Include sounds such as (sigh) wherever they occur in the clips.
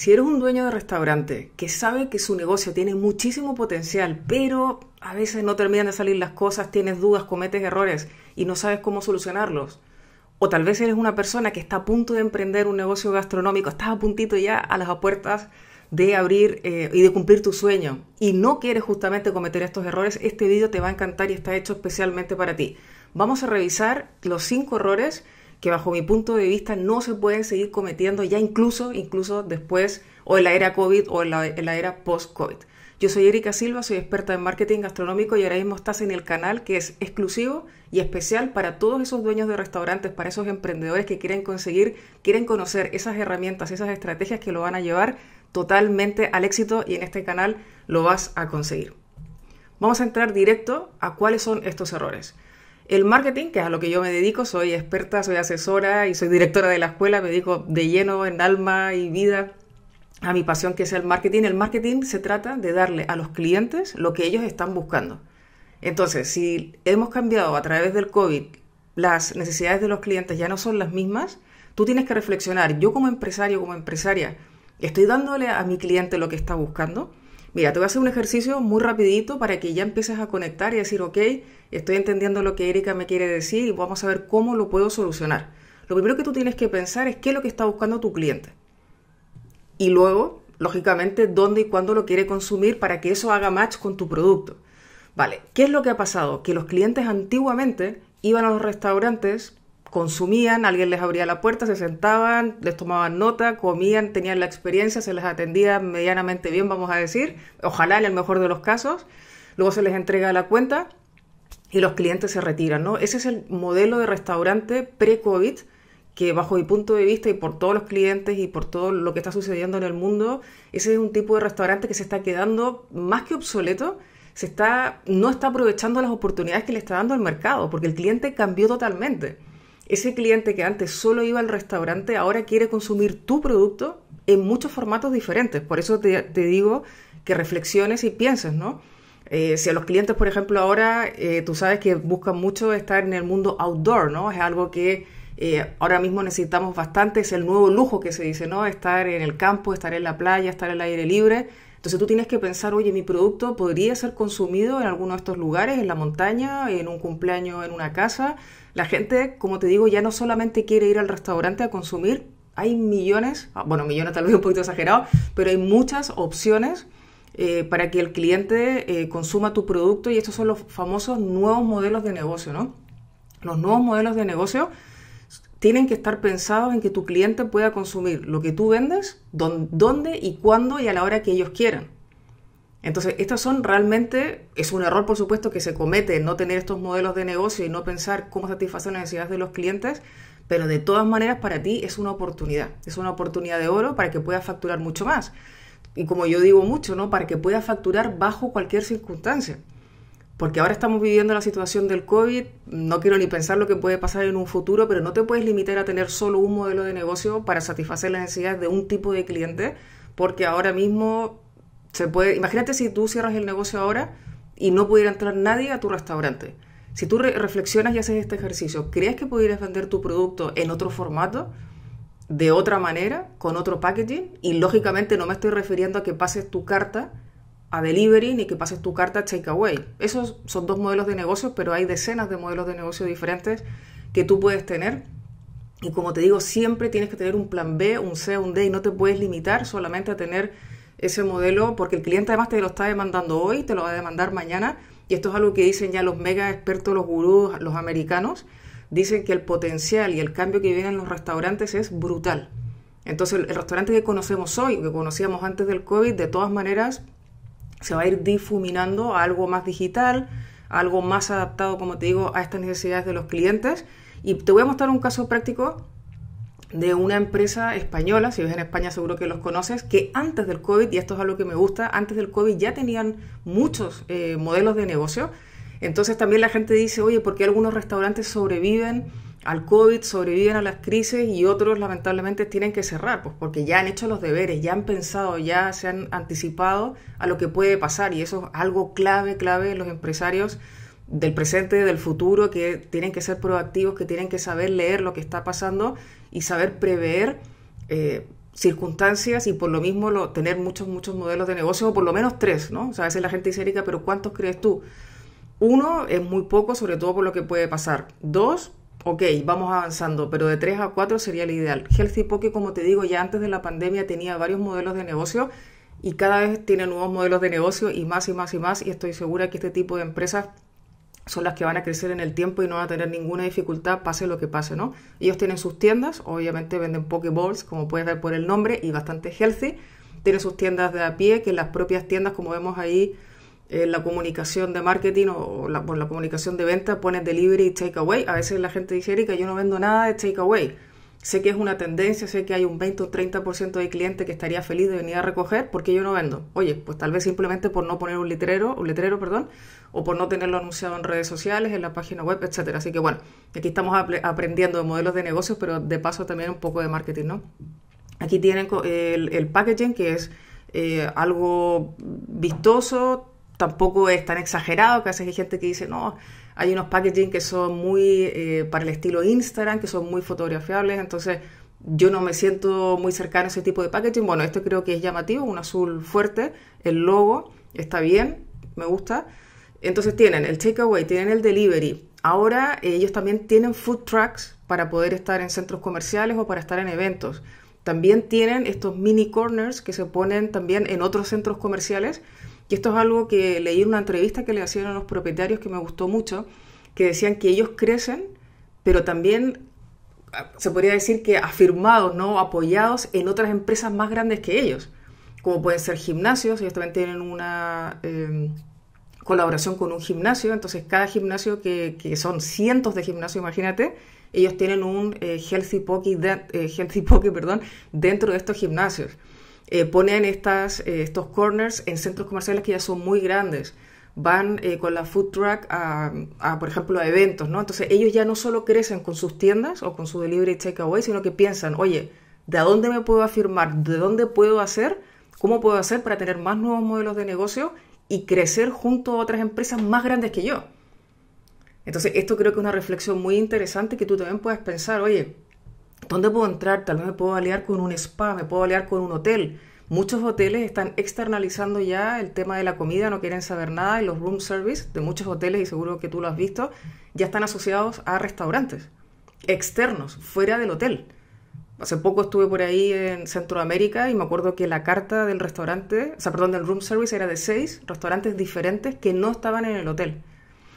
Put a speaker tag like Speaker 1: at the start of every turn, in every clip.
Speaker 1: Si eres un dueño de restaurante que sabe que su negocio tiene muchísimo potencial, pero a veces no terminan de salir las cosas, tienes dudas, cometes errores y no sabes cómo solucionarlos. O tal vez eres una persona que está a punto de emprender un negocio gastronómico, estás a puntito ya a las puertas de abrir eh, y de cumplir tu sueño y no quieres justamente cometer estos errores, este vídeo te va a encantar y está hecho especialmente para ti. Vamos a revisar los cinco errores que bajo mi punto de vista no se pueden seguir cometiendo ya incluso, incluso después o en la era COVID o en la, en la era post-COVID. Yo soy Erika Silva, soy experta en marketing gastronómico y ahora mismo estás en el canal que es exclusivo y especial para todos esos dueños de restaurantes, para esos emprendedores que quieren conseguir, quieren conocer esas herramientas, esas estrategias que lo van a llevar totalmente al éxito y en este canal lo vas a conseguir. Vamos a entrar directo a cuáles son estos errores. El marketing, que es a lo que yo me dedico, soy experta, soy asesora y soy directora de la escuela, me dedico de lleno en alma y vida a mi pasión que es el marketing. El marketing se trata de darle a los clientes lo que ellos están buscando. Entonces, si hemos cambiado a través del COVID, las necesidades de los clientes ya no son las mismas, tú tienes que reflexionar, yo como empresario, como empresaria, estoy dándole a mi cliente lo que está buscando. Mira, te voy a hacer un ejercicio muy rapidito para que ya empieces a conectar y decir, ok, estoy entendiendo lo que Erika me quiere decir y vamos a ver cómo lo puedo solucionar. Lo primero que tú tienes que pensar es qué es lo que está buscando tu cliente. Y luego, lógicamente, dónde y cuándo lo quiere consumir para que eso haga match con tu producto. Vale, ¿qué es lo que ha pasado? Que los clientes antiguamente iban a los restaurantes consumían, alguien les abría la puerta, se sentaban, les tomaban nota, comían, tenían la experiencia, se les atendía medianamente bien, vamos a decir, ojalá en el mejor de los casos, luego se les entrega la cuenta y los clientes se retiran, ¿no? Ese es el modelo de restaurante pre-COVID que bajo mi punto de vista y por todos los clientes y por todo lo que está sucediendo en el mundo, ese es un tipo de restaurante que se está quedando más que obsoleto, se está, no está aprovechando las oportunidades que le está dando el mercado, porque el cliente cambió totalmente. Ese cliente que antes solo iba al restaurante ahora quiere consumir tu producto en muchos formatos diferentes. Por eso te, digo que reflexiones y pienses, ¿no? Eh, si a los clientes, por ejemplo, ahora eh, tú sabes que buscan mucho estar en el mundo outdoor, ¿no? Es algo que eh, ahora mismo necesitamos bastante, es el nuevo lujo que se dice, ¿no? Estar en el campo, estar en la playa, estar al aire libre. Entonces tú tienes que pensar, oye, mi producto podría ser consumido en alguno de estos lugares, en la montaña, en un cumpleaños, en una casa. La gente, como te digo, ya no solamente quiere ir al restaurante a consumir, hay millones, ah, bueno, millones tal vez un poquito exagerado, pero hay muchas opciones eh, para que el cliente eh, consuma tu producto y estos son los famosos nuevos modelos de negocio, ¿no? Los nuevos modelos de negocio tienen que estar pensados en que tu cliente pueda consumir lo que tú vendes, dónde y cuándo y a la hora que ellos quieran. Entonces, estas son realmente, es un error por supuesto que se comete no tener estos modelos de negocio y no pensar cómo satisfacer las necesidades de los clientes, pero de todas maneras para ti es una oportunidad, es una oportunidad de oro para que puedas facturar mucho más. Y como yo digo mucho, ¿no? Para que puedas facturar bajo cualquier circunstancia. Porque ahora estamos viviendo la situación del COVID, no quiero ni pensar lo que puede pasar en un futuro, pero no te puedes limitar a tener solo un modelo de negocio para satisfacer las necesidades de un tipo de cliente, porque ahora mismo se puede, imagínate si tú cierras el negocio ahora y no pudiera entrar nadie a tu restaurante. Si tú reflexionas y haces este ejercicio, ¿crees que pudieras vender tu producto en otro formato, de otra manera, con otro packaging? Y lógicamente no me estoy refiriendo a que pases tu carta a delivery ni que pases tu carta a takeaway. Esos son dos modelos de negocio pero hay decenas de modelos de negocio diferentes que tú puedes tener. Y como te digo, siempre tienes que tener un plan B, un C, un D y no te puedes limitar solamente a tener ese modelo, porque el cliente además te lo está demandando hoy, te lo va a demandar mañana, y esto es algo que dicen ya los mega expertos, los gurús, los americanos, dicen que el potencial y el cambio que viene en los restaurantes es brutal. Entonces, el restaurante que conocemos hoy, que conocíamos antes del COVID, de todas maneras, se va a ir difuminando a algo más digital, algo más adaptado, como te digo, a estas necesidades de los clientes. Y te voy a mostrar un caso práctico de una empresa española, si ves en España seguro que los conoces, que antes del COVID, y esto es algo que me gusta, antes del COVID ya tenían muchos eh, modelos de negocio. Entonces también la gente dice, oye, ¿por qué algunos restaurantes sobreviven al COVID, sobreviven a las crisis y otros lamentablemente tienen que cerrar? Pues porque ya han hecho los deberes, ya han pensado, ya se han anticipado a lo que puede pasar y eso es algo clave, clave en los empresarios del presente, del futuro, que tienen que ser proactivos, que tienen que saber leer lo que está pasando y saber prever eh, circunstancias y por lo mismo tener muchos, muchos modelos de negocio, o por lo menos tres, ¿no? O sea, a veces la gente dice, Erika, pero ¿cuántos crees tú? Uno es muy poco, sobre todo por lo que puede pasar. Dos, ok, vamos avanzando, pero de tres a cuatro sería el ideal. Healthy Poke, como te digo, ya antes de la pandemia tenía varios modelos de negocio y cada vez tiene nuevos modelos de negocio y más y más y más y estoy segura que este tipo de empresas son las que van a crecer en el tiempo y no van a tener ninguna dificultad, pase lo que pase, ¿no? Ellos tienen sus tiendas, obviamente venden Pokeballs, como puedes ver por el nombre, y bastante healthy. Tienen sus tiendas de a pie, que las propias tiendas, como vemos ahí en eh, la comunicación de marketing o la, por la comunicación de venta, ponen delivery y takeaway. A veces la gente dice, Erika, yo no vendo nada de takeaway. Sé que es una tendencia, sé que hay un 20 o 30% de clientes que estaría feliz de venir a recoger, porque yo no vendo? Oye, pues tal vez simplemente por no poner un letrero, un letrero, perdón, o por no tenerlo anunciado en redes sociales, en la página web, etcétera. Así que bueno, aquí estamos aprendiendo de modelos de negocios, pero de paso también un poco de marketing, ¿no? Aquí tienen el, packaging, que es eh, algo vistoso, tampoco es tan exagerado, que a veces hay gente que dice, no, hay unos packaging que son muy eh, para el estilo Instagram, que son muy fotografiables, entonces yo no me siento muy cercano a ese tipo de packaging. Bueno, este creo que es llamativo, un azul fuerte, el logo está bien, me gusta. Entonces tienen el takeaway, tienen el delivery. Ahora ellos también tienen food trucks para poder estar en centros comerciales o para estar en eventos. También tienen estos mini corners que se ponen también en otros centros comerciales. Y esto es algo que leí en una entrevista que le hicieron a los propietarios que me gustó mucho, que decían que ellos crecen, pero también ah, se podría decir que afirmados, ¿no? apoyados en otras empresas más grandes que ellos, como pueden ser gimnasios, ellos también tienen una... Em, colaboración con un gimnasio, entonces cada gimnasio, que, son cientos de gimnasios, imagínate, ellos tienen un eh, healthy, pocket eh, pocket, perdón, dentro de estos gimnasios. Eh, ponen estas, estos corners en centros comerciales que ya son muy grandes. Van con la food truck a, por ejemplo, a eventos, ¿no? Entonces ellos ya no solo crecen con sus tiendas o con su delivery takeaway, sino que piensan, oye, ¿de dónde me puedo afirmar? ¿De dónde puedo hacer? ¿Cómo puedo hacer para tener más nuevos modelos de negocio y crecer junto a otras empresas más grandes que yo. Entonces, esto creo que es una reflexión muy interesante que tú también puedes pensar, oye, ¿dónde puedo entrar? Tal vez me puedo aliar con un spa, me puedo aliar con un hotel. Muchos hoteles están externalizando ya el tema de la comida, no quieren saber nada y los room service de muchos hoteles, y seguro que tú lo has visto, ya están asociados a restaurantes externos, fuera del hotel. Hace poco estuve por ahí en Centroamérica y me acuerdo que la carta del restaurante, o sea, perdón, del room service era de seis restaurantes diferentes que no estaban en el hotel.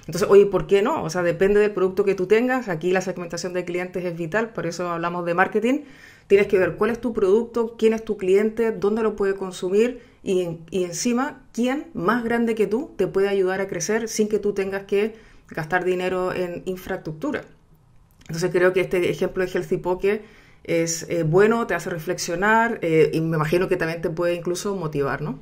Speaker 1: Entonces, oye, ¿por qué no? O sea, depende del producto que tú tengas. Aquí la segmentación de clientes es vital, por eso hablamos de marketing. Tienes que ver cuál es tu producto, quién es tu cliente, dónde lo puede consumir y, y encima, quién más grande que tú te puede ayudar a crecer sin que tú tengas que gastar dinero en infraestructura. Entonces, creo que este ejemplo de Healthy Pocket es eh, bueno, te hace reflexionar eh, y me imagino que también te puede incluso motivar, ¿no?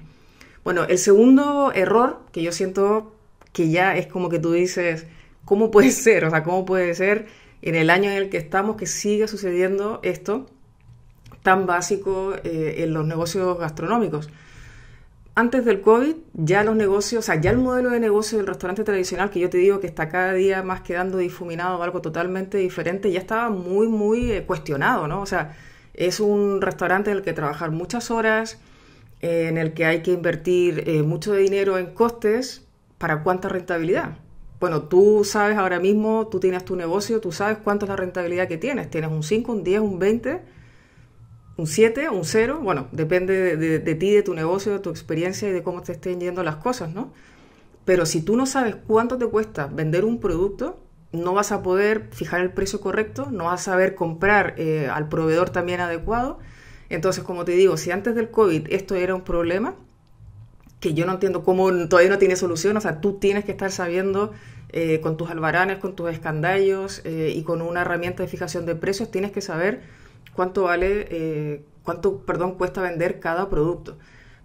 Speaker 1: Bueno, el segundo error que yo siento que ya es como que tú dices, ¿cómo puede (laughs) ser? O sea, ¿cómo puede ser en el año en el que estamos que siga sucediendo esto tan básico eh, en los negocios gastronómicos? antes del COVID ya los negocios, o sea, ya el modelo de negocio del restaurante tradicional, que yo te digo que está cada día más quedando difuminado, algo totalmente diferente, ya estaba muy, muy eh, cuestionado, ¿no? O sea, es un restaurante en el que trabajar muchas horas, eh, en el que hay que invertir eh, mucho dinero en costes, ¿para cuánta rentabilidad? Bueno, tú sabes ahora mismo, tú tienes tu negocio, tú sabes cuánta es la rentabilidad que tienes, tienes un 5, un 10, un 20 un 7, un 0, bueno, depende de, ti, de tu negocio, de tu experiencia y de cómo te estén yendo las cosas, ¿no? Pero si tú no sabes cuánto te cuesta vender un producto, no vas a poder fijar el precio correcto, no vas a saber comprar eh, al proveedor también adecuado. Entonces, como te digo, si antes del COVID esto era un problema, que yo no entiendo cómo todavía no tiene solución, o sea, tú tienes que estar sabiendo eh, con tus albaranes, con tus escandallos eh, y con una herramienta de fijación de precios, tienes que saber cuánto vale, eh, cuánto, perdón, cuesta vender cada producto.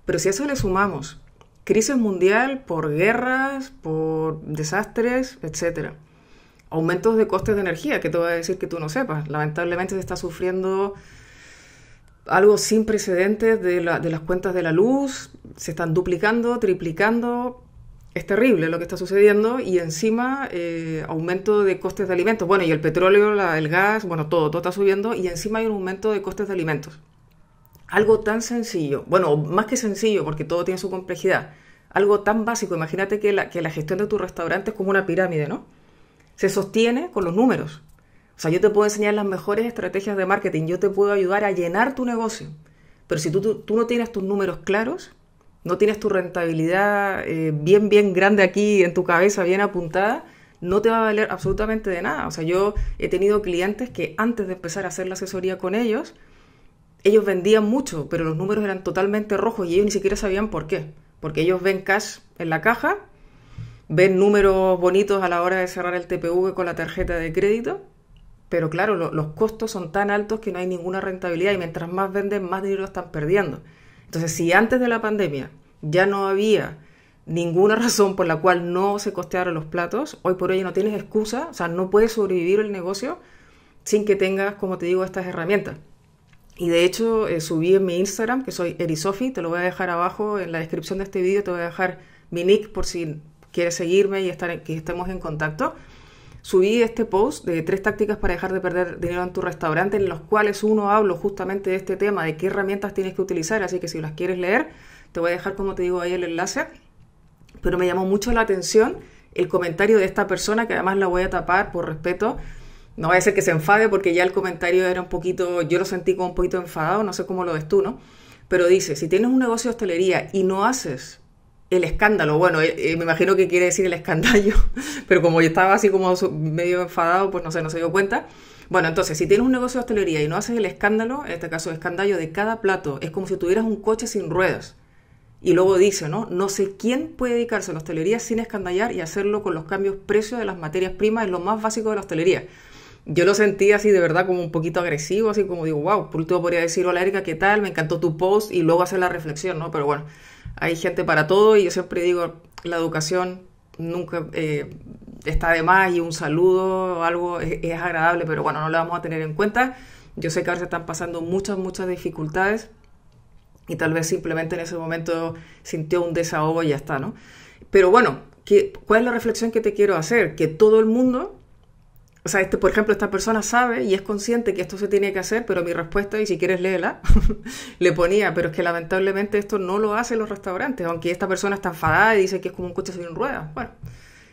Speaker 1: Pero si a eso le sumamos crisis mundial por guerras, por desastres, etcétera, aumentos de costes de energía, que te voy a decir que tú no sepas. Lamentablemente se está sufriendo algo sin precedentes de las cuentas de la luz, se están duplicando, triplicando, es terrible lo que está sucediendo y encima eh, aumento de costes de alimentos. Bueno, y el petróleo, el gas, bueno, todo, todo está subiendo y encima hay un aumento de costes de alimentos. Algo tan sencillo, bueno, más que sencillo porque todo tiene su complejidad, algo tan básico, imagínate que la, que la gestión de tu restaurante es como una pirámide, ¿no? Se sostiene con los números. O sea, yo te puedo enseñar las mejores estrategias de marketing, yo te puedo ayudar a llenar tu negocio, pero si tú no tienes tus números claros, no tienes tu rentabilidad eh, bien, bien grande aquí en tu cabeza, bien apuntada, no te va a valer absolutamente de nada. O sea, yo he tenido clientes que antes de empezar a hacer la asesoría con ellos, ellos vendían mucho, pero los números eran totalmente rojos y ellos ni siquiera sabían por qué. Porque ellos ven cash en la caja, ven números bonitos a la hora de cerrar el TPV con la tarjeta de crédito, pero claro, los costos son tan altos que no hay ninguna rentabilidad y mientras más venden, más dinero están perdiendo. Entonces, si antes de la pandemia ya no había ninguna (laughs) razón por la cual no se costearon los platos, hoy por hoy no tienes excusa, o sea, no puedes sobrevivir el negocio sin que tengas, como te digo, estas herramientas. Y de hecho eh, subí en mi Instagram, que soy Erisofi, te lo voy a dejar abajo en la descripción de este vídeo, te voy a dejar mi nick por si quieres seguirme y estar que estemos en contacto subí este post de tres tácticas para dejar de perder dinero en tu restaurante, en los cuales uno hablo justamente de este tema, de qué herramientas tienes que utilizar, así que si las quieres leer, te voy a dejar, como te digo, ahí el enlace. Pero me llamó mucho la atención el comentario de esta persona, que además la voy a tapar por respeto. No voy a ser que se enfade porque ya el comentario era un poquito, yo lo sentí como un poquito enfadado, no sé cómo lo ves tú, ¿no? Pero dice, si tienes un negocio de hostelería y no haces el escándalo. Bueno, eh, eh, me imagino que quiere decir el escandallo, (laughs) pero como yo estaba así como medio enfadado, pues no sé, no se dio cuenta. Bueno, entonces, si tienes un negocio de hostelería y no haces el escándalo, en este caso el escandallo de cada plato, es como si tuvieras un coche sin ruedas. Y luego dice, ¿no? No sé quién puede dedicarse a la hostelería sin escandallar y hacerlo con los cambios precios de las materias primas, es lo más básico de la hostelería yo lo sentí así de verdad como un poquito agresivo, así como digo, wow, por último podría decir, hola Erika, ¿qué tal? Me encantó tu post y luego hacer la reflexión, ¿no? Pero bueno, hay gente para todo y yo siempre digo, la educación nunca eh, está de más y un saludo o algo es, agradable, pero bueno, no lo vamos a tener en cuenta. Yo sé que ahora se están pasando muchas, muchas dificultades y tal vez simplemente en ese momento sintió un desahogo y ya está, ¿no? Pero bueno, ¿qué, ¿cuál es la reflexión que te quiero hacer? Que todo el mundo o sea, este, por ejemplo, esta persona sabe y es consciente que esto se tiene que hacer, pero mi respuesta, y si quieres léela, (laughs) le ponía, pero es que lamentablemente esto no lo hacen los restaurantes, aunque esta persona está enfadada y dice que es como un coche sin ruedas. Bueno,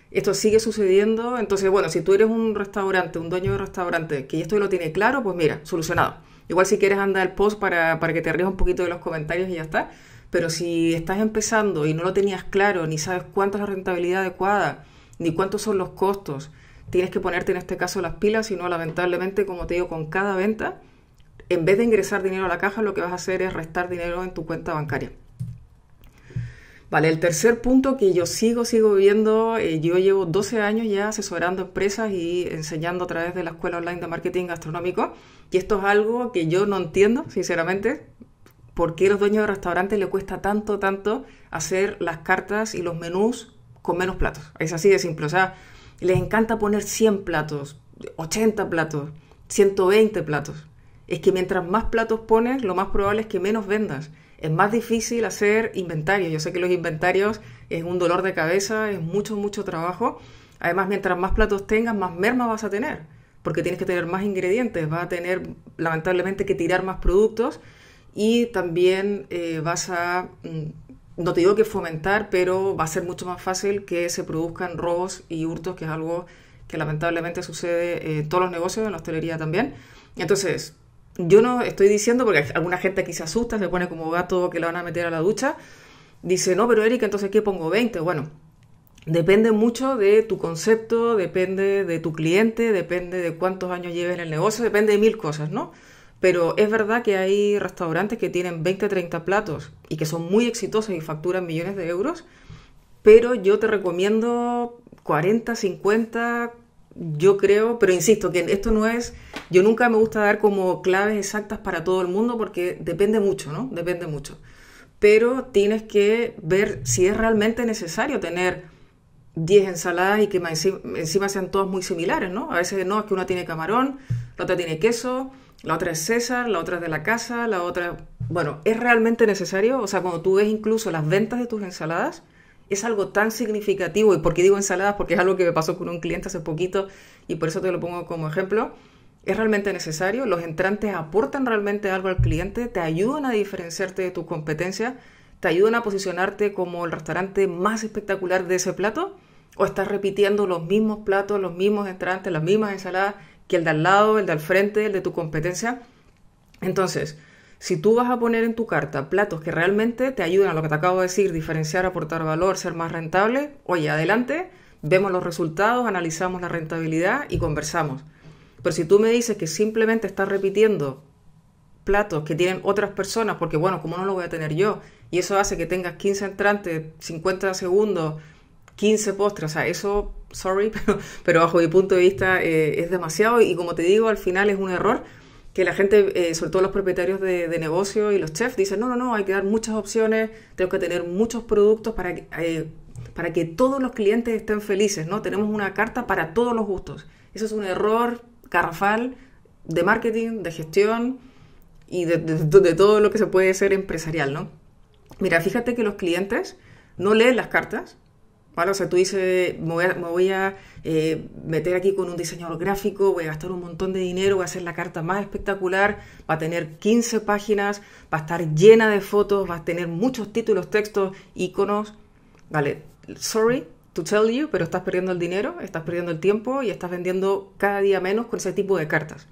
Speaker 1: esto sigue sucediendo, entonces, bueno, si tú eres un restaurante, un dueño de restaurante, que esto lo tiene claro, pues mira, solucionado. Igual si quieres andar el post para, que te rías un poquito de los comentarios y ya está, pero si estás empezando y no lo tenías claro, ni sabes cuánto es la rentabilidad adecuada, ni cuántos son los costos, tienes que ponerte en este caso las pilas, sino lamentablemente, como te digo, con cada venta, en vez de ingresar dinero a la caja, lo que vas a hacer es restar dinero en tu cuenta bancaria. Vale, el tercer punto que yo sigo, sigo viendo, eh, yo llevo 12 años ya asesorando empresas y enseñando a través de la Escuela Online de Marketing Gastronómico, y esto es algo que yo no entiendo, sinceramente, por qué a los dueños de restaurantes les cuesta tanto, tanto hacer las cartas y los menús con menos platos. Es así de simple, o sea, les encanta poner 100 platos, 80 platos, 120 platos. Es que mientras más platos pones, lo más probable es que menos vendas. Es más difícil hacer inventarios. Yo sé que los inventarios es un dolor de cabeza, es mucho, mucho trabajo. Además, mientras más platos tengas, más merma vas a tener, porque tienes que tener más ingredientes, vas a tener lamentablemente que tirar más productos y también eh, vas a mm, no te digo que fomentar, pero va a ser mucho más fácil que se produzcan robos y hurtos, que es algo que lamentablemente sucede eh, en todos los negocios, en la hostelería también. Entonces, yo no estoy diciendo, porque alguna gente aquí se asusta, se pone como gato que la van a meter a la ducha, dice, no, pero Erika, entonces ¿qué pongo? 20. Bueno, depende mucho de tu concepto, depende de tu cliente, depende de cuántos años lleves en el negocio, depende de mil cosas, ¿no? Pero es verdad que hay restaurantes que tienen 20, 30 platos y que son muy exitosos y facturan millones de euros, pero yo te recomiendo 40, 50, yo creo, pero insisto que esto no es, yo nunca me gusta dar como claves exactas para todo el mundo porque depende mucho, ¿no? Depende mucho. Pero tienes que ver si es realmente necesario tener 10 ensaladas y que encima, encima sean todas muy similares, ¿no? A veces no, es que una tiene camarón, la otra tiene queso, la otra es César, la otra es de la casa, la otra... Bueno, ¿es realmente necesario? O sea, cuando tú ves incluso las ventas de tus ensaladas, es algo tan significativo, y por qué digo ensaladas, porque es algo que me pasó con un cliente hace poquito y por eso te lo pongo como ejemplo, es realmente necesario, los entrantes aportan realmente algo al cliente, te ayudan a diferenciarte de tus competencias, te ayudan a posicionarte como el restaurante más espectacular de ese plato, o estás repitiendo los mismos platos, los mismos entrantes, las mismas ensaladas que el de al lado, el de al frente, el de tu competencia. Entonces, si tú vas a poner en tu carta platos que realmente te ayudan a lo que te acabo de decir, diferenciar, aportar valor, ser más rentable, oye, adelante, vemos los resultados, analizamos la rentabilidad y conversamos. Pero si tú me dices que simplemente estás repitiendo platos que tienen otras personas, porque bueno, ¿cómo no lo voy a tener yo? Y eso hace que tengas 15 entrantes, 50 segundos, 15 postres, o sea, eso sorry, (laughs) pero, bajo mi punto de vista eh, es demasiado y como te digo, al final es un error que la gente, eh, sobre todo los propietarios de, de negocio y los chefs, dicen, no, no, no, hay que dar muchas opciones, tengo que tener muchos productos para que, eh, para que todos los clientes estén felices, ¿no? Tenemos una carta para todos los gustos. Eso es un error carrafal de marketing, de gestión y de, de todo lo que se puede ser empresarial, ¿no? Mira, fíjate que los clientes no leen las cartas, ¿Vale? O sea, tú dices, me voy a, eh, meter aquí con un diseñador gráfico, voy a gastar un montón de dinero, voy a hacer la carta más espectacular, va a tener 15 páginas, va a estar llena de fotos, va a tener muchos títulos, textos, iconos. Vale, sorry to tell you, pero estás perdiendo el dinero, estás perdiendo el tiempo y estás vendiendo cada día menos con ese tipo de cartas.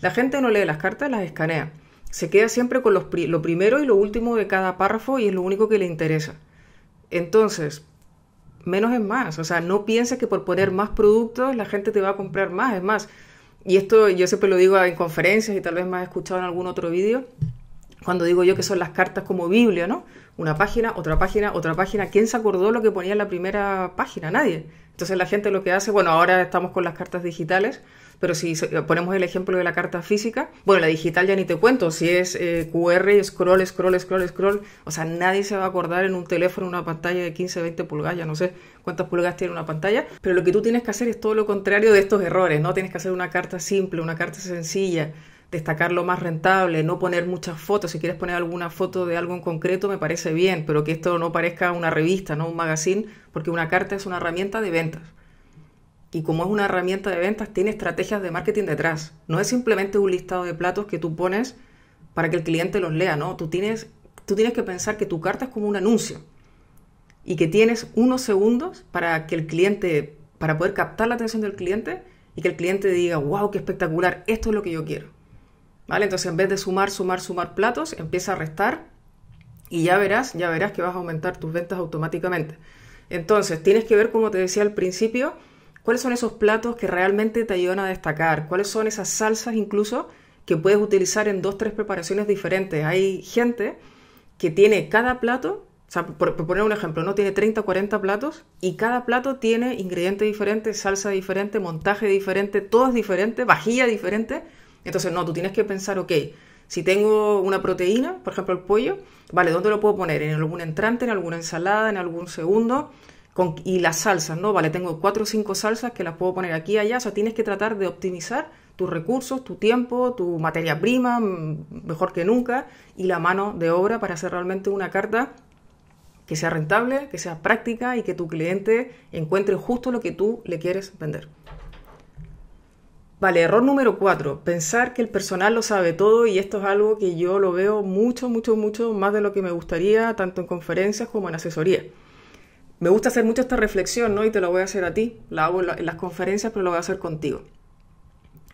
Speaker 1: La gente no lee las cartas, las escanea. Se queda siempre con los lo primero y lo último de cada párrafo y es lo único que le interesa. Entonces, menos es más. O sea, no pienses que por poner más productos la gente te va a comprar más. Es más, y esto yo siempre lo digo en conferencias y tal vez me has escuchado en algún otro vídeo, cuando digo yo que son las cartas como Biblia, ¿no? Una página, otra página, otra página. ¿Quién se acordó lo que ponía en la primera página? Nadie. Entonces la gente lo que hace, bueno, ahora estamos con las cartas digitales, pero si ponemos el ejemplo de la carta física, bueno, la digital ya ni te cuento, si es eh, QR, scroll, scroll, scroll, scroll, o sea, nadie se va a acordar en un teléfono una pantalla de 15, 20 pulgadas, ya no sé cuántas pulgadas tiene una pantalla, pero lo que tú tienes que hacer es todo lo contrario de estos errores, ¿no? Tienes que hacer una carta simple, una carta sencilla, destacar lo más rentable, no poner muchas fotos. Si quieres poner alguna foto de algo en concreto, me parece bien, pero que esto no parezca una revista, no un magazine, porque una carta es una herramienta de ventas y como es una herramienta de ventas, tiene estrategias de marketing detrás. No es simplemente un listado de platos que tú pones para que el cliente los lea, ¿no? Tú tienes, tú tienes que pensar que tu carta es como un anuncio y que tienes unos segundos para que el cliente, para poder captar la atención del cliente y que el cliente diga, wow, qué espectacular, esto es lo que yo quiero. ¿Vale? Entonces en vez de sumar, sumar, sumar platos, empieza a restar y ya verás, ya verás que vas a aumentar tus ventas automáticamente. Entonces, tienes que ver, como te decía al principio, cuáles son esos platos que realmente te ayudan a destacar, cuáles son esas salsas incluso que puedes utilizar en dos, tres preparaciones diferentes. Hay gente que tiene cada plato, o sea, por, poner un ejemplo, no tiene 30 o 40 platos y cada plato tiene ingrediente diferente, salsa diferente, montaje diferente, todo es diferente, vajilla diferente. Entonces, no, tú tienes que pensar, ok, si tengo una proteína, por ejemplo el pollo, vale, ¿dónde lo puedo poner? ¿En algún entrante, en alguna ensalada, en algún segundo? y las salsas, ¿no? Vale, tengo cuatro o cinco salsas que las puedo poner aquí y allá, o sea, tienes que tratar de optimizar tus recursos, tu tiempo, tu materia prima, mm, mejor que nunca, y la mano de obra para hacer realmente una carta que sea rentable, que sea práctica y que tu cliente encuentre justo lo que tú le quieres vender. Vale, error número cuatro, pensar que el personal lo sabe todo y esto es algo que yo lo veo mucho, mucho, mucho más de lo que me gustaría, tanto en conferencias como en asesoría. Me gusta hacer mucho esta reflexión, ¿no? Y te la voy a hacer a ti, la hago en, las conferencias, pero lo voy a hacer contigo.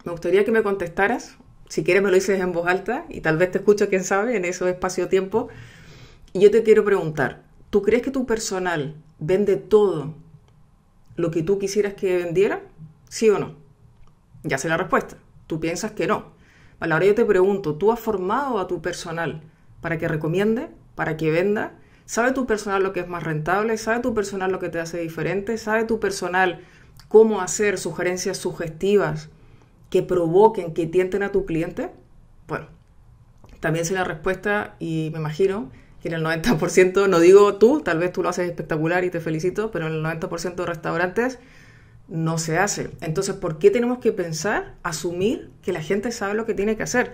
Speaker 1: Me gustaría que me contestaras, si quieres me lo dices en voz alta y tal vez te escucho, quién sabe, en ese espacio-tiempo. Y yo te quiero preguntar, ¿tú crees que tu personal vende todo lo que tú quisieras que vendiera? ¿Sí o no? Ya sé la respuesta. Tú piensas que no. ahora yo te pregunto, ¿tú has formado a tu personal para que recomiende, para que venda? sabe tu personal lo que es más rentable, sabe tu personal lo que te hace diferente, sabe tu personal cómo hacer sugerencias sugestivas que provoquen, que tienten a tu cliente. Bueno, también sé la respuesta y me imagino que en el 90%, no digo tú, tal vez tú lo haces espectacular y te felicito, pero en el 90% de restaurantes no se hace. Entonces, ¿por qué tenemos que pensar, asumir que la gente sabe lo que tiene que hacer?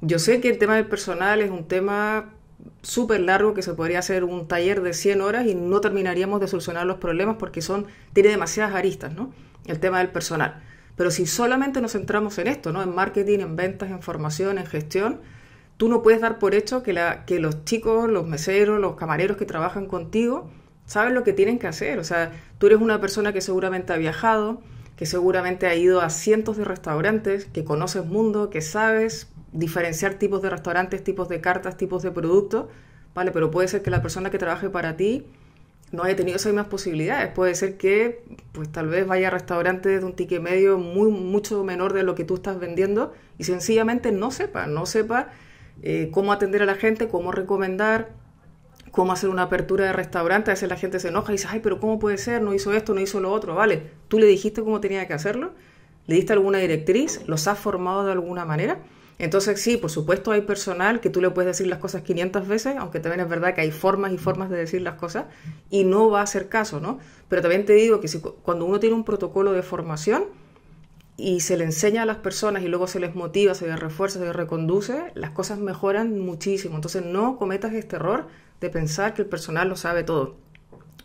Speaker 1: Yo sé que el tema del personal es un tema súper largo que se podría hacer un taller de 100 horas y no terminaríamos de solucionar los problemas porque son, tiene demasiadas aristas, ¿no? El tema del personal. Pero si solamente nos centramos en esto, ¿no? En marketing, en ventas, en formación, en gestión, tú no puedes dar por hecho que, que los chicos, los meseros, los camareros que trabajan contigo saben lo que tienen que hacer. O sea, tú eres una persona que seguramente ha viajado, que seguramente ha ido a cientos de restaurantes, que conoces mundo, que sabes diferenciar tipos de restaurantes, tipos de cartas, tipos de productos, ¿vale? Pero puede ser que la persona que trabaje para ti no haya tenido esas mismas posibilidades. Puede ser que, pues tal vez vaya a restaurantes de un tique medio muy, mucho menor de lo que tú estás vendiendo y sencillamente no sepa, no sepa eh, cómo atender a la gente, cómo recomendar, cómo hacer una apertura de restaurante. A veces la gente se enoja y dice, ay, pero ¿cómo puede ser? No hizo esto, no hizo lo otro. Vale, tú le dijiste cómo tenía que hacerlo, le diste alguna directriz, los has formado de alguna manera. Entonces sí, por supuesto hay personal que tú le puedes decir las cosas 500 veces, aunque también es verdad que hay formas y formas de decir las cosas y no va a hacer caso, ¿no? Pero también te digo que si, cuando uno tiene un protocolo de formación y se le enseña a las personas y luego se les motiva, se les refuerza, se les reconduce, las cosas mejoran muchísimo. Entonces no cometas este error de pensar que el personal lo sabe todo.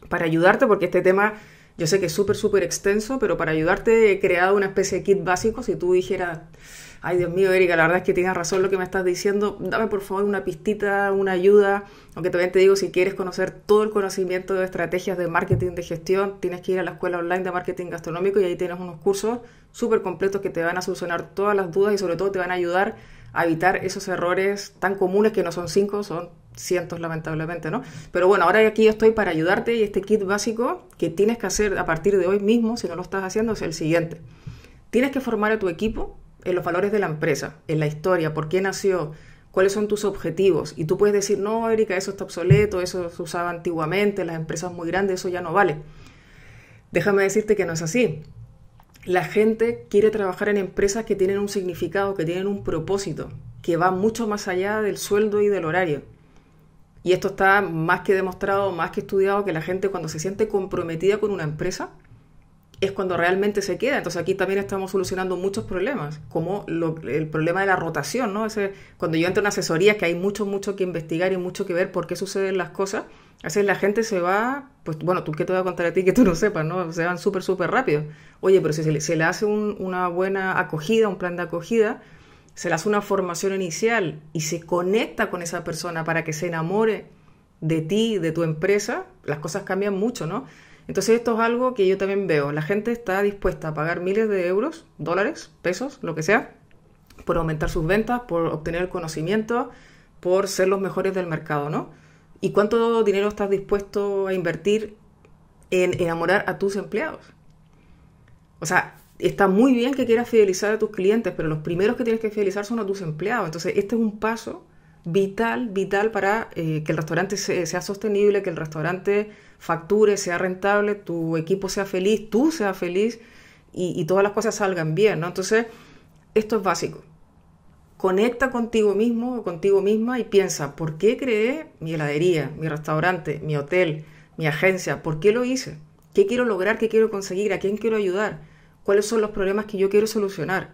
Speaker 1: Para ayudarte, porque este tema yo sé que es súper, súper extenso, pero para ayudarte he creado una especie de kit básico, si tú dijeras ay Dios mío, Erika, la verdad es que tienes razón lo que me estás diciendo, dame por favor una pistita, una ayuda, aunque también te digo, si quieres conocer todo el conocimiento de estrategias de marketing, de gestión, tienes que ir a la escuela online de marketing gastronómico y ahí tienes unos cursos súper completos que te van a solucionar todas las dudas y sobre todo te van a ayudar a evitar esos errores tan comunes que no son cinco, son cientos lamentablemente, ¿no? Pero bueno, ahora aquí yo estoy para ayudarte y este kit básico que tienes que hacer a partir de hoy mismo, si no lo estás haciendo, es el siguiente. Tienes que formar a tu equipo en los valores de la empresa, en la historia, por qué nació, cuáles son tus objetivos. Y tú puedes decir, no, Erika, eso está obsoleto, eso se usaba antiguamente, las empresas muy grandes, eso ya no vale. Déjame decirte que no es así. La gente quiere trabajar en empresas que tienen un significado, que tienen un propósito, que va mucho más allá del sueldo y del horario. Y esto está más que demostrado, más que estudiado, que la gente cuando se siente comprometida con una empresa, es cuando realmente se queda. Entonces aquí también estamos solucionando muchos problemas, como el problema de la rotación, ¿no? Ese, cuando yo entro en asesoría, que hay mucho, mucho que investigar y mucho que ver por qué suceden las cosas, a veces la gente se va, pues bueno, tú qué te voy a contar a ti que tú no sepas, ¿no? Se van súper, súper rápido. Oye, pero si se le, hace una buena acogida, un plan de acogida, se le hace una formación inicial y se conecta con esa persona para que se enamore de ti, de tu empresa, las cosas cambian mucho, ¿no? Entonces esto es algo que yo también veo. La gente está dispuesta a pagar miles de euros, dólares, pesos, lo que sea, por aumentar sus ventas, por obtener conocimiento, por ser los mejores del mercado, ¿no? ¿Y cuánto dinero estás dispuesto a invertir en enamorar a tus empleados? O sea, está muy bien que quieras fidelizar a tus clientes, pero los primeros que tienes que fidelizar son a tus empleados. Entonces, este es un paso vital, vital para eh, que el restaurante sea sostenible, que el restaurante facture, sea rentable, tu equipo sea feliz, tú seas feliz y, todas las cosas salgan bien, ¿no? Entonces, esto es básico. Conecta contigo mismo o contigo misma y piensa, ¿por qué creé mi heladería, mi restaurante, mi hotel, mi agencia? ¿Por qué lo hice? ¿Qué quiero lograr? ¿Qué quiero conseguir? ¿A quién quiero ayudar? ¿Cuáles son los problemas que yo quiero solucionar?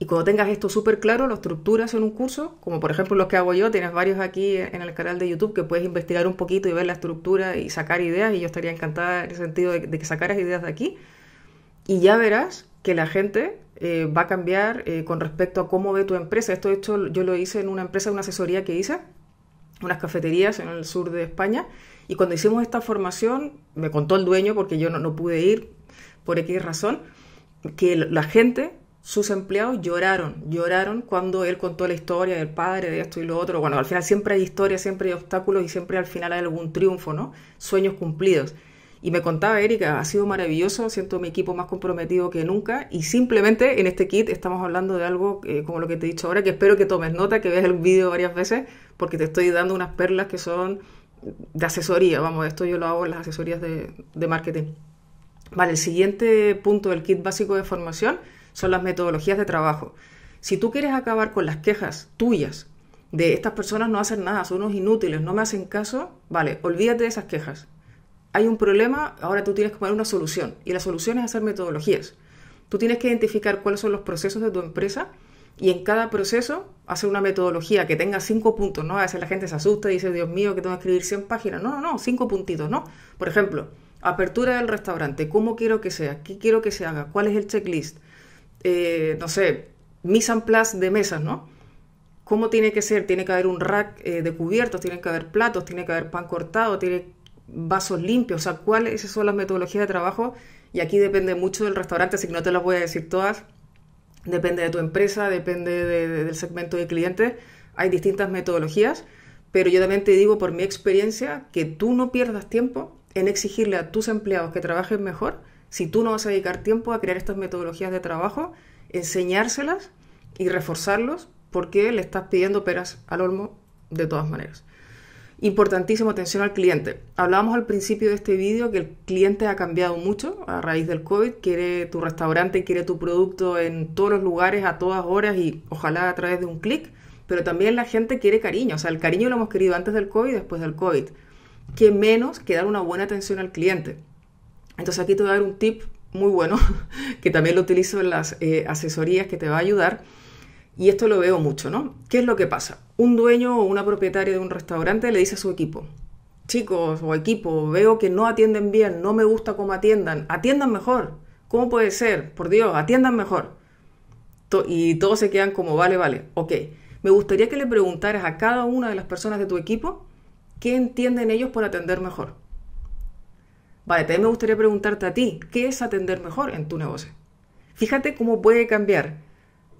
Speaker 1: Y cuando tengas esto súper claro, lo estructuras en un curso, como por ejemplo los que hago yo, tienes varios aquí en el canal de YouTube que puedes investigar un poquito y ver la estructura y sacar ideas, y yo estaría encantada en el sentido de, que sacaras ideas de aquí, y ya verás que la gente eh, va a cambiar eh, con respecto a cómo ve tu empresa. Esto, hecho, yo lo hice en una empresa, una asesoría que hice, unas cafeterías en el sur de España, y cuando hicimos esta formación, me contó el dueño, porque yo no, no pude ir por X razón, que la gente sus empleados lloraron, lloraron cuando él contó la historia del padre, de esto y lo otro. Bueno, al final siempre hay historias, siempre hay obstáculos y siempre al final hay algún triunfo, ¿no? Sueños cumplidos. Y me contaba Erika, ha sido maravilloso, siento mi equipo más comprometido que nunca y simplemente en este kit estamos hablando de algo eh, como lo que te he dicho ahora, que espero que tomes nota, que veas el vídeo varias veces, porque te estoy dando unas perlas que son de asesoría, vamos, esto yo lo hago en las asesorías de, de marketing. Vale, el siguiente punto del kit básico de formación son las metodologías de trabajo. Si tú quieres acabar con las quejas tuyas de estas personas no hacen nada, son unos inútiles, no me hacen caso, vale, olvídate de esas quejas. Hay un problema, ahora tú tienes que poner una solución y la solución es hacer metodologías. Tú tienes que identificar cuáles son los procesos de tu empresa y en cada proceso hacer una metodología que tenga cinco puntos, ¿no? A veces la gente se asusta y dice, Dios mío, que tengo que escribir 100 páginas. No, no, no, cinco puntitos, ¿no? Por ejemplo, apertura del restaurante, cómo quiero que sea, qué quiero que se haga, cuál es el checklist, eh, no sé, mise en place de mesas, ¿no? ¿Cómo tiene que ser? Tiene que haber un rack eh, de cubiertos, tiene que haber platos, tiene que haber pan cortado, tiene vasos limpios, o sea, cuáles son las metodologías de trabajo y aquí depende mucho del restaurante, así que no te las voy a decir todas, depende de tu empresa, depende del segmento de clientes, hay distintas metodologías, pero yo también te digo por mi experiencia que tú no pierdas tiempo en exigirle a tus empleados que trabajen mejor si tú no vas a dedicar tiempo a crear estas metodologías de trabajo, enseñárselas y reforzarlos porque le estás pidiendo peras al olmo de todas maneras. Importantísimo atención al cliente. Hablábamos al principio de este vídeo que el cliente ha cambiado mucho a raíz del COVID. Quiere tu restaurante, quiere tu producto en todos los lugares, a todas horas y ojalá a través de un clic. Pero también la gente quiere cariño. O sea, el cariño lo hemos querido antes del COVID, y después del COVID. ¿Qué menos que dar una buena atención al cliente? Entonces aquí te voy a dar un tip muy bueno, (laughs) que también lo utilizo en las eh, asesorías que te va a ayudar. Y esto lo veo mucho, ¿no? ¿Qué es lo que pasa? Un dueño o una propietaria de un restaurante le dice a su equipo, chicos o equipo, veo que no atienden bien, no me gusta cómo atiendan, atiendan mejor. ¿Cómo puede ser? Por Dios, atiendan mejor. y todos se quedan como, vale, vale, ok. Me gustaría que le preguntaras a cada una de las personas de tu equipo qué entienden ellos por atender mejor. Vale, también me gustaría preguntarte a ti, ¿qué es atender mejor en tu negocio? Fíjate cómo puede cambiar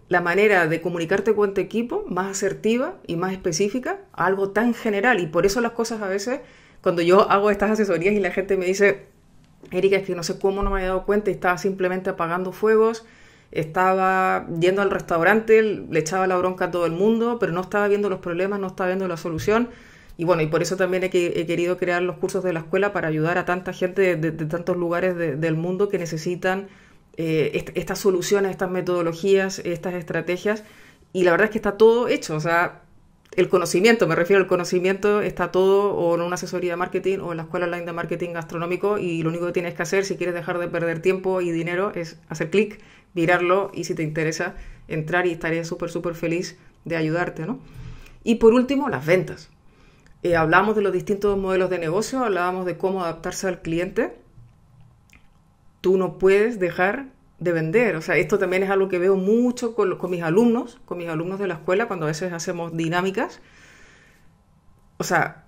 Speaker 1: la manera de comunicarte con tu equipo más asertiva y más específica algo tan general. Y por eso las cosas a veces, cuando yo hago estas asesorías y la gente me dice, Erika, es que no sé cómo no me había dado cuenta, estaba simplemente apagando fuegos, estaba yendo al restaurante, le echaba la bronca a todo el mundo, pero no estaba viendo los problemas, no estaba viendo la solución. Y bueno, y por eso también he, querido crear los cursos de la escuela para ayudar a tanta gente de, tantos lugares del mundo que necesitan eh, estas soluciones, estas metodologías, estas estrategias. Y la verdad es que está todo hecho, o sea, el conocimiento, me refiero al conocimiento, está todo o en una asesoría de marketing o en la escuela online de marketing gastronómico y lo único que tienes que hacer si quieres dejar de perder tiempo y dinero es hacer clic, mirarlo y si te interesa entrar y estaré súper, súper feliz de ayudarte, ¿no? Y por último, las ventas. Hablábamos eh, hablamos de los distintos modelos de negocio, hablábamos de cómo adaptarse al cliente. Tú no puedes dejar de vender. O sea, esto también es algo que veo mucho con, mis alumnos, con mis alumnos de la escuela, cuando a veces hacemos dinámicas. O sea,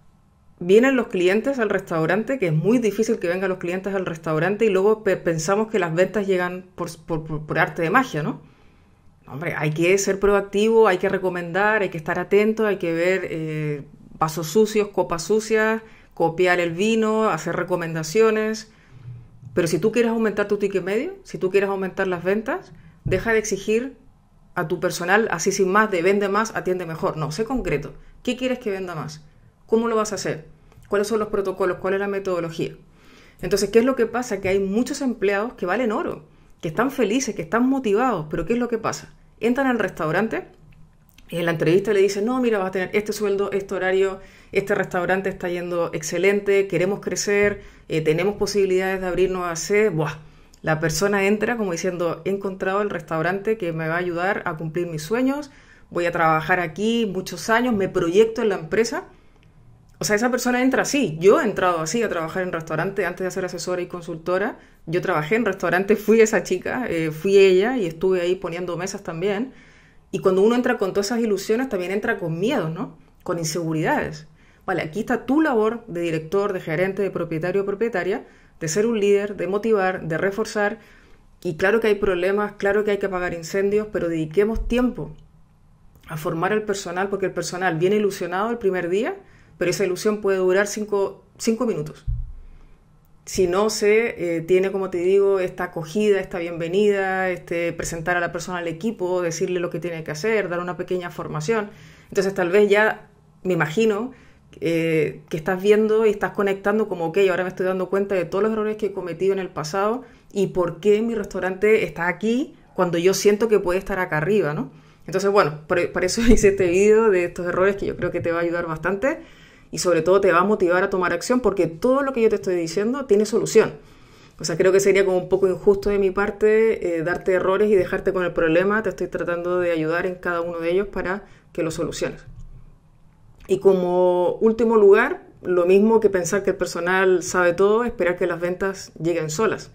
Speaker 1: vienen los clientes al restaurante, que es muy difícil que vengan los clientes al restaurante y luego pensamos que las ventas llegan por, arte de magia, ¿no? Hombre, hay que ser proactivo, hay que recomendar, hay que estar atento, hay que ver eh, pasos sucios, copas sucias, copiar el vino, hacer recomendaciones. Pero si tú quieres aumentar tu ticket medio, si tú quieres aumentar las ventas, deja de exigir a tu personal así sin más de vende más, atiende mejor. No, sé concreto. ¿Qué quieres que venda más? ¿Cómo lo vas a hacer? ¿Cuáles son los protocolos? ¿Cuál es la metodología? Entonces, ¿qué es lo que pasa? Que hay muchos empleados que valen oro, que están felices, que están motivados, pero ¿qué es lo que pasa? Entran al restaurante en la entrevista le dice, no, mira, vas a tener este sueldo, este horario, este restaurante está yendo excelente, queremos crecer, eh, tenemos posibilidades de abrirnos nuevas sedes. La persona entra como diciendo, he encontrado el restaurante que me va a ayudar a cumplir mis sueños, voy a trabajar aquí muchos años, me proyecto en la empresa. O sea, esa persona entra así. Yo he entrado así a trabajar en restaurante antes de ser asesora y consultora. Yo trabajé en restaurante, fui esa chica, eh, fui ella y estuve ahí poniendo mesas también. Y cuando uno entra con todas esas ilusiones, también entra con miedos, ¿no? Con inseguridades. Vale, aquí está tu labor de director, de gerente, de propietario o propietaria, de ser un líder, de motivar, de reforzar. Y claro que hay problemas, claro que hay que apagar incendios, pero dediquemos tiempo a formar al personal, porque el personal viene ilusionado el primer día, pero esa ilusión puede durar cinco minutos si no se eh, tiene, como te digo, esta acogida, esta bienvenida, este, presentar a la persona al equipo, decirle lo que tiene que hacer, dar una pequeña formación. Entonces tal vez ya, me imagino, eh, que estás viendo y estás conectando como, ok, ahora me estoy dando cuenta de todos los errores que he cometido en el pasado y por qué mi restaurante está aquí cuando yo siento que puede estar acá arriba, ¿no? Entonces, bueno, por, eso (laughs) hice este video de estos errores que yo creo que te va a ayudar bastante y sobre todo te va a motivar a tomar acción porque todo lo que yo te estoy diciendo tiene solución. O sea, creo que sería como un poco injusto de mi parte eh, darte errores y dejarte con el problema. Te estoy tratando de ayudar en cada uno de ellos para que lo soluciones. Y como último lugar, lo mismo que pensar que el personal sabe todo, esperar que las ventas lleguen solas.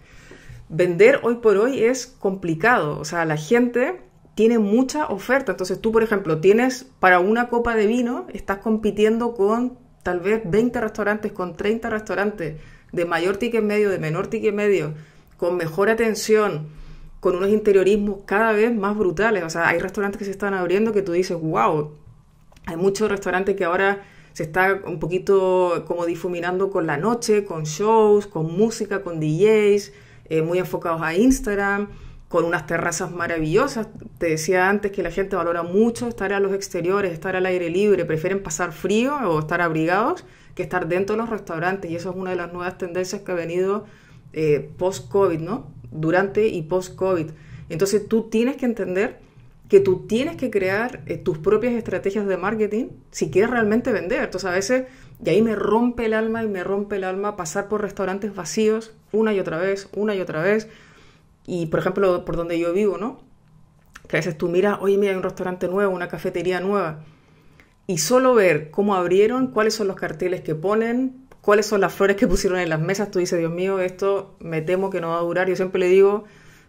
Speaker 1: Vender hoy por hoy es complicado. O sea, la gente tiene mucha oferta. Entonces tú, por ejemplo, tienes para una copa de vino, estás compitiendo con tal vez 20 restaurantes con 30 restaurantes de mayor ticket medio, de menor ticket medio, con mejor atención, con unos interiorismos cada vez más brutales. O sea, hay restaurantes que se están abriendo que tú dices, wow, hay muchos restaurantes que ahora se está un poquito como difuminando con la noche, con shows, con música, con DJs, eh, muy enfocados a Instagram con unas terrazas maravillosas. Te decía antes que la gente valora mucho estar a los exteriores, estar al aire libre, prefieren pasar frío o estar abrigados que estar dentro de los restaurantes. Y eso es una de las nuevas tendencias que ha venido eh, post-COVID, ¿no? Durante y post-COVID. Entonces tú tienes que entender que tú tienes que crear eh, tus propias estrategias de marketing si quieres realmente vender. Entonces a veces, y ahí me rompe el alma y me rompe el alma pasar por restaurantes vacíos una y otra vez, una y otra vez y por ejemplo, por donde yo vivo, ¿no? Que a veces tú miras, oye, mira, hay un restaurante nuevo, una cafetería nueva. Y solo ver cómo abrieron, cuáles son los carteles que ponen, cuáles son las flores que (laughs) pusieron en las mesas, tú dices, Dios mío, esto me temo que no va a durar. Yo siempre le digo,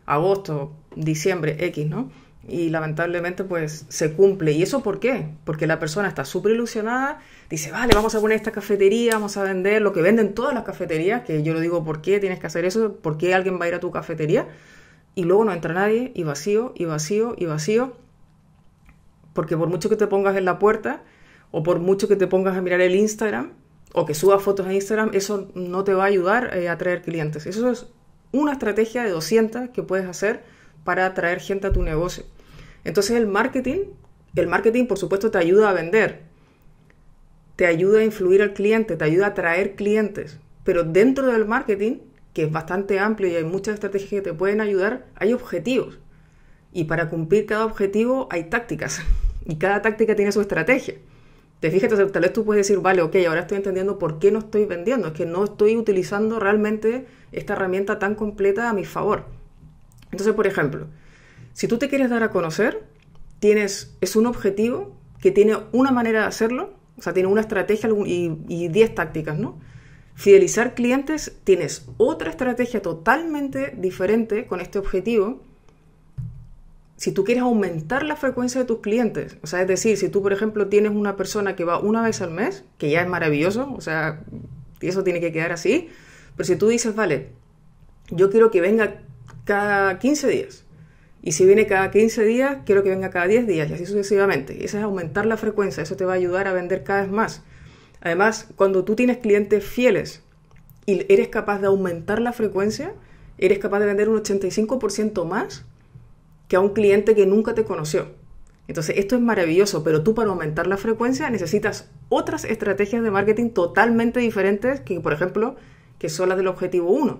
Speaker 1: agosto, diciembre, X, ¿no? y lamentablemente pues se cumple. ¿Y eso por qué? Porque la persona está súper ilusionada, dice, vale, vamos a poner esta cafetería, vamos a vender lo que venden todas las cafeterías, que yo lo digo, ¿por qué tienes que hacer eso? ¿Por qué alguien va a ir a tu cafetería? Y luego no entra nadie, y vacío, y vacío, y vacío, porque por mucho que te pongas en la puerta, o por mucho que te pongas a mirar el Instagram, o que subas fotos a Instagram, eso no te va a ayudar eh, a atraer clientes. Eso es una estrategia de 200 que puedes hacer para atraer gente a tu negocio. Entonces el marketing, el marketing por supuesto te ayuda a vender, te ayuda a influir al cliente, te ayuda a atraer clientes, pero dentro del marketing, que es bastante amplio y hay muchas estrategias que te pueden ayudar, hay objetivos. Y para cumplir cada objetivo hay tácticas. Y cada táctica tiene su estrategia. Te fijas, tal vez tú puedes decir, vale, ok, ahora estoy entendiendo por qué no estoy vendiendo. Es que no estoy utilizando realmente esta herramienta tan completa a mi favor. Entonces, por ejemplo, si tú te quieres dar a conocer, tienes, es un objetivo que tiene una manera de hacerlo, o sea, tiene una estrategia y 10 tácticas, ¿no? Fidelizar clientes, tienes otra estrategia totalmente diferente con este objetivo. Si tú quieres aumentar la frecuencia de tus clientes, o sea, es decir, si tú, por ejemplo, tienes una persona que va una vez al mes, que ya es maravilloso, o sea, eso tiene que quedar así, pero si tú dices, vale, yo quiero que venga cada 15 días, y si viene cada 15 días, quiero que venga cada 10 días y así sucesivamente. Y eso es aumentar la frecuencia, eso te va a ayudar a vender cada vez más. Además, cuando tú tienes clientes fieles y eres capaz de aumentar la frecuencia, eres capaz de vender un 85% más que a un cliente que nunca te conoció. Entonces, esto es maravilloso, pero tú para aumentar la frecuencia necesitas otras estrategias de marketing totalmente diferentes que, por ejemplo, que son las del objetivo 1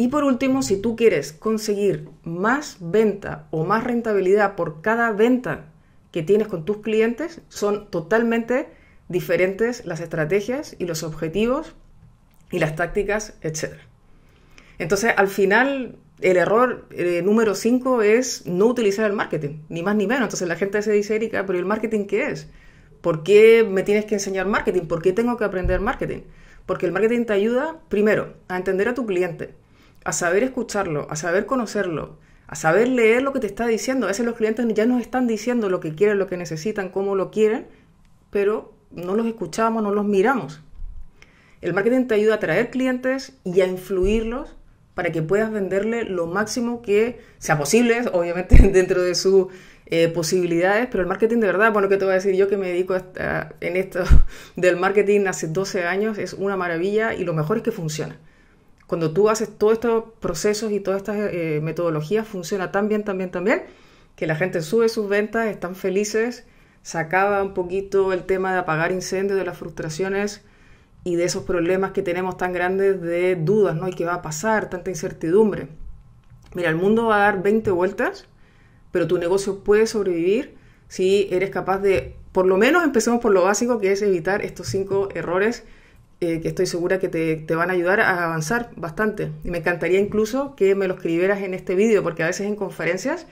Speaker 1: y por último, si tú quieres conseguir más venta o más rentabilidad por cada venta que tienes con tus clientes, son totalmente diferentes las estrategias y los objetivos y las tácticas, etc. Entonces, al final, el error eh, número 5 es no utilizar el marketing, ni más ni menos. Entonces la gente se dice, Erika, pero el marketing qué es? ¿Por qué me tienes que enseñar marketing? ¿Por qué tengo que aprender marketing? Porque el marketing te ayuda, primero, a entender a tu cliente, a saber escucharlo, a saber conocerlo, a saber leer lo que te está diciendo. A veces los clientes ya nos están diciendo lo que quieren, lo que necesitan, cómo lo quieren, pero no los escuchamos, no los miramos. El marketing te ayuda a atraer clientes y a influirlos para que puedas venderle lo máximo que sea posible, (laughs) obviamente dentro de sus eh, posibilidades, pero el marketing de verdad, bueno, que te voy a decir yo que me dedico en esto (laughs) del marketing hace 12 años, es una maravilla y lo mejor es que funciona cuando tú haces todos estos procesos y todas estas eh, metodologías, funciona tan bien, tan bien, tan bien, que la gente sube sus ventas, están felices, se acaba un poquito el tema de apagar incendios, de las frustraciones y de esos problemas que tenemos tan grandes de dudas, ¿no? ¿Y qué va a pasar? Tanta incertidumbre. Mira, el mundo va a dar 20 vueltas, pero tu negocio puede sobrevivir si eres capaz de, por lo menos empecemos por lo básico, que es evitar estos cinco errores eh, que estoy segura que te, van a ayudar a avanzar bastante. Y me encantaría incluso que me lo escribieras en este vídeo, porque a veces en conferencias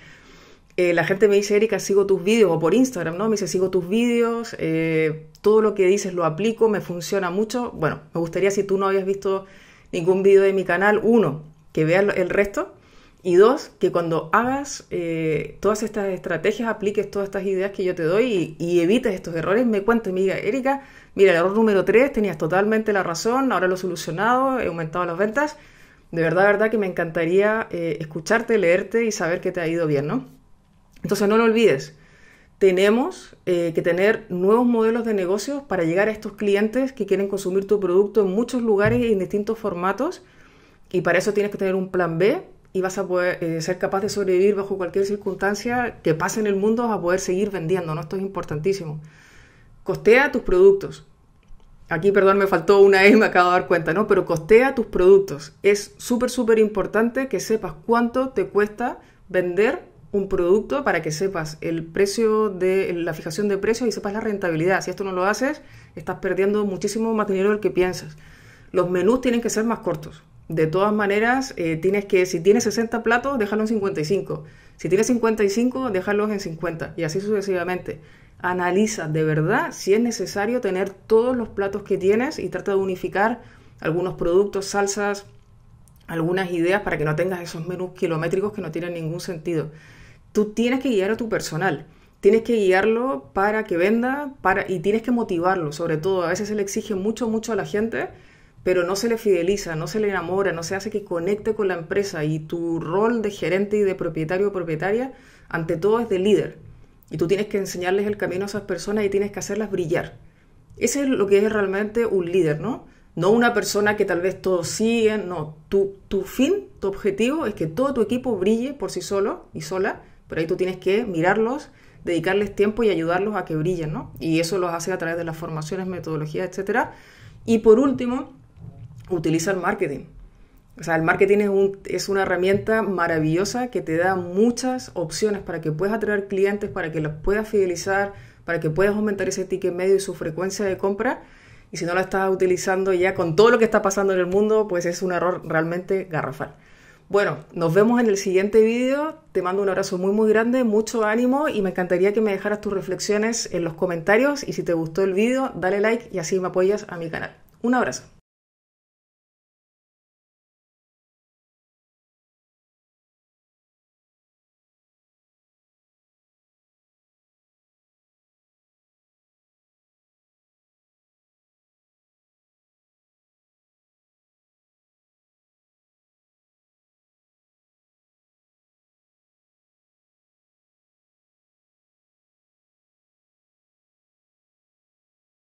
Speaker 1: eh, la gente me dice, Erika, sigo tus vídeos, o por Instagram, ¿no? Me dice, sigo tus vídeos, eh, todo lo que dices lo aplico, me funciona mucho. Bueno, me gustaría si tú no habías visto ningún vídeo de mi canal, uno, que veas el resto, y dos, que cuando hagas todas estas estrategias, apliques todas estas ideas que yo te doy y, y evites estos errores, me cuentes, me diga, Erika, mira, el error número 3, tenías totalmente la razón, ahora lo he solucionado, he aumentado las ventas. De verdad, de verdad que me encantaría eh, escucharte, leerte y saber que te ha ido bien, ¿no? Entonces no lo olvides, tenemos eh, que tener nuevos modelos de negocios para llegar a estos clientes que quieren consumir tu producto en muchos lugares y en distintos formatos. Y para eso tienes que tener un plan B y vas a poder eh, ser capaz de sobrevivir bajo cualquier circunstancia que pase en el mundo a poder seguir vendiendo, ¿no? Esto es importantísimo. Costea tus productos. Aquí, perdón, me faltó una E y me acabo de dar cuenta, ¿no? Pero costea tus productos. Es súper, súper importante que sepas cuánto te cuesta vender un producto para que sepas el precio de la fijación de precios y sepas la rentabilidad. Si esto no lo haces, estás perdiendo muchísimo más dinero del que piensas. Los menús tienen que ser más cortos. De todas maneras, eh, tienes que, si tienes 60 platos, déjalo en 55. Si tienes 55, déjalos en 50 y así sucesivamente. Analiza de verdad si es necesario tener todos los platos que tienes y trata de unificar algunos productos, salsas, algunas ideas para que no tengas esos menús kilométricos que no tienen ningún sentido. Tú tienes que guiar a tu personal, tienes que guiarlo para que venda y tienes que motivarlo, sobre todo. A veces se le exige mucho, mucho a la gente, pero no se le fideliza, no se le enamora, no se hace que conecte con la empresa y tu rol de gerente y de propietario o propietaria, ante todo, es de líder y tú tienes que enseñarles el camino a esas personas y tienes que hacerlas brillar. Ese es lo que es realmente un líder, ¿no? No una persona que tal vez todos siguen, no. Tu, tu fin, tu objetivo es que todo tu equipo brille por sí solo y sola, pero ahí tú tienes que mirarlos, dedicarles tiempo y ayudarlos a que brillen, ¿no? Y eso lo hace a través de las formaciones, metodologías, etc. Y por último, utiliza el marketing. O sea, el marketing es, una herramienta maravillosa que te da muchas opciones para que puedas atraer clientes, para que los puedas fidelizar, para que puedas aumentar ese ticket medio y su frecuencia de compra. Y si no la estás utilizando ya con todo lo que está pasando en el mundo, pues es un error realmente garrafal. Bueno, nos vemos en el siguiente vídeo. Te mando un abrazo muy muy grande, mucho ánimo y me encantaría que me dejaras tus reflexiones en los comentarios y si te gustó el vídeo, dale like y así me apoyas a mi canal. Un abrazo.